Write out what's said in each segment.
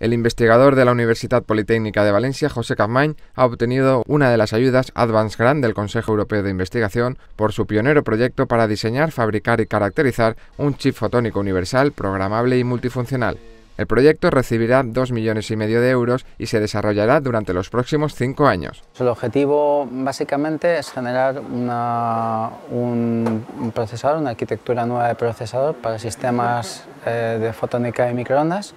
El investigador de la Universidad Politécnica de Valencia, José Capmany, ha obtenido una de las ayudas Advance Grant del Consejo Europeo de Investigación por su pionero proyecto para diseñar, fabricar y caracterizar un chip fotónico universal, programable y multifuncional. El proyecto recibirá 2 millones y medio de euros y se desarrollará durante los próximos cinco años. El objetivo básicamente es generar un procesador, una arquitectura nueva de procesador para sistemas eh, de fotónica de microondas.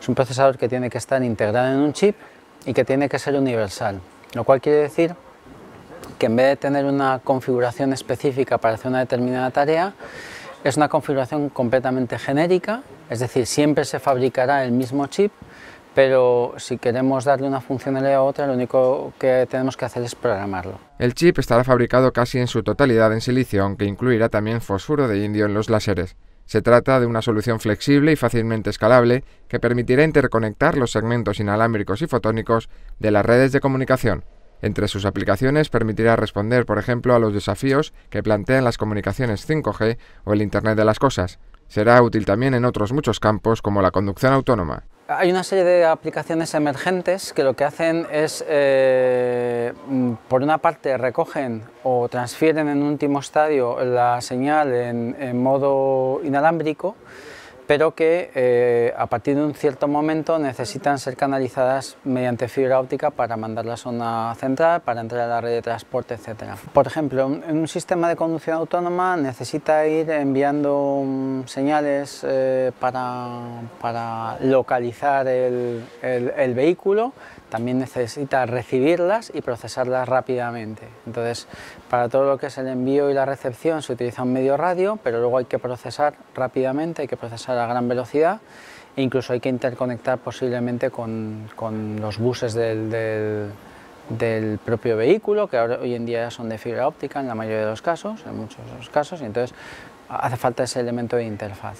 Es un procesador que tiene que estar integrado en un chip y que tiene que ser universal, lo cual quiere decir que en vez de tener una configuración específica para hacer una determinada tarea, es una configuración completamente genérica, es decir, siempre se fabricará el mismo chip, pero si queremos darle una funcionalidad a otra, lo único que tenemos que hacer es programarlo. El chip estará fabricado casi en su totalidad en silicio, aunque incluirá también fósforo de indio en los láseres. Se trata de una solución flexible y fácilmente escalable que permitirá interconectar los segmentos inalámbricos y fotónicos de las redes de comunicación. Entre sus aplicaciones permitirá responder, por ejemplo, a los desafíos que plantean las comunicaciones 5G o el Internet de las Cosas. Será útil también en otros muchos campos como la conducción autónoma. Hay una serie de aplicaciones emergentes que lo que hacen es, eh, mm, por una parte, recogen o transfieren en último estadio la señal en modo inalámbrico pero que eh, a partir de un cierto momento necesitan ser canalizadas mediante fibra óptica para mandar a zona central, para entrar a la red de transporte, etc. Por ejemplo, en un sistema de conducción autónoma necesita ir enviando mm, señales eh, para, localizar el, el vehículo también necesita recibirlas y procesarlas rápidamente. Entonces, para todo lo que es el envío y la recepción se utiliza un medio radio, pero luego hay que procesar rápidamente, hay que procesar a gran velocidad e incluso hay que interconectar posiblemente con, los buses del, propio vehículo, que ahora, hoy en día son de fibra óptica en la mayoría de los casos, en muchos de los casos, y entonces hace falta ese elemento de interfaz.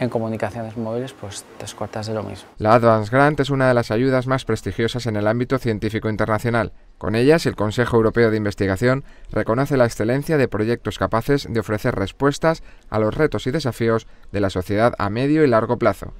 En comunicaciones móviles, pues tres de lo mismo. La Advance Grant es una de las ayudas más prestigiosas en el ámbito científico internacional. Con ellas, el Consejo Europeo de Investigación reconoce la excelencia de proyectos capaces de ofrecer respuestas a los retos y desafíos de la sociedad a medio y largo plazo.